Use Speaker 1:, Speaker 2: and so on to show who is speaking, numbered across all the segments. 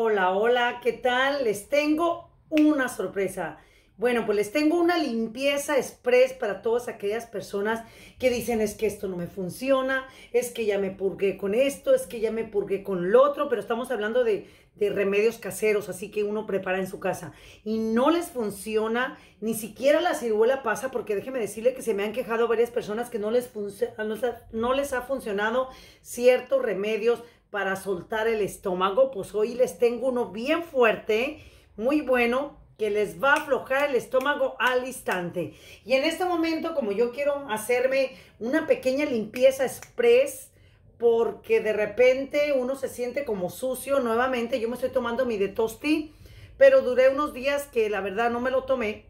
Speaker 1: Hola, hola, ¿qué tal? Les tengo una sorpresa. Bueno, pues les tengo una limpieza express para todas aquellas personas que dicen es que esto no me funciona, es que ya me purgué con esto, es que ya me purgué con lo otro, pero estamos hablando de, remedios caseros, así que uno prepara en su casa y no les funciona, ni siquiera la ciruela pasa, porque déjeme decirle que se me han quejado varias personas que no les, no les ha funcionado ciertos remedios para soltar el estómago, pues hoy les tengo uno bien fuerte, muy bueno, que les va a aflojar el estómago al instante. Y en este momento, como yo quiero hacerme una pequeña limpieza express, porque de repente uno se siente como sucio nuevamente, yo me estoy tomando mi tosti, pero duré unos días que la verdad no me lo tomé.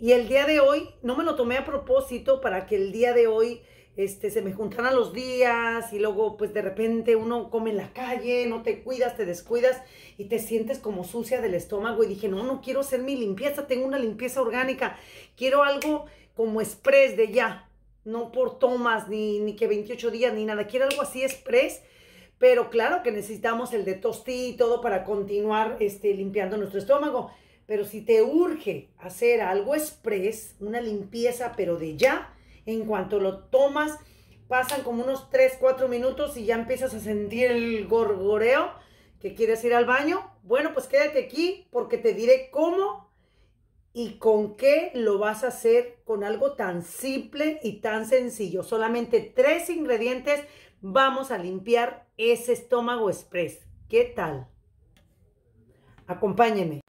Speaker 1: Y el día de hoy, no me lo tomé a propósito para que el día de hoy este, se me juntan a los días y luego pues de repente uno come en la calle, no te cuidas, te descuidas y te sientes como sucia del estómago y dije, no, no quiero hacer mi limpieza, tengo una limpieza orgánica, quiero algo como express de ya, no por tomas ni, ni que 28 días ni nada, quiero algo así express. Pero claro que necesitamos el de tostí y todo para continuar este, limpiando nuestro estómago. Pero si te urge hacer algo express, una limpieza, pero de ya, en cuanto lo tomas, pasan como unos 3, 4 minutos y ya empiezas a sentir el gorgoreo que quieres ir al baño. Bueno, pues quédate aquí porque te diré cómo y con qué lo vas a hacer con algo tan simple y tan sencillo. Solamente tres ingredientes vamos a limpiar ese estómago express. ¿Qué tal? Acompáñenme.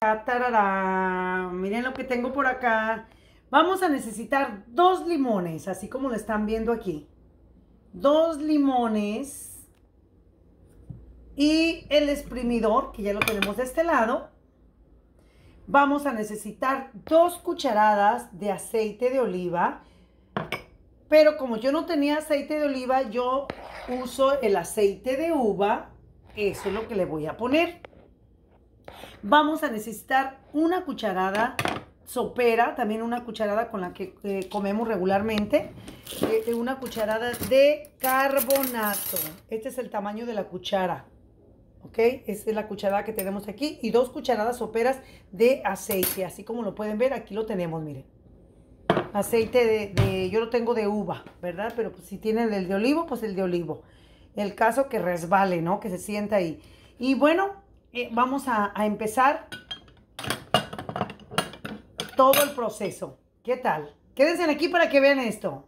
Speaker 1: Miren lo que tengo por acá. Vamos a necesitar dos limones, así como lo están viendo aquí. Dos limones y el exprimidor, que ya lo tenemos de este lado. Vamos a necesitar dos cucharadas de aceite de oliva. Pero como yo no tenía aceite de oliva, yo uso el aceite de uva. Eso es lo que le voy a poner. Vamos a necesitar una cucharada sopera, también una cucharada con la que eh, comemos regularmente, eh, una cucharada de carbonato. Este es el tamaño de la cuchara, ¿ok? Esta es la cucharada que tenemos aquí y dos cucharadas soperas de aceite, así como lo pueden ver, aquí lo tenemos, miren. Aceite de, yo lo tengo de uva, ¿verdad? Pero pues, si tienen el de olivo, pues el de olivo. El caso que resbale, ¿no? Que se sienta ahí. Y bueno, eh, vamos a, a empezar todo el proceso. ¿Qué tal? Quédense aquí para que vean esto.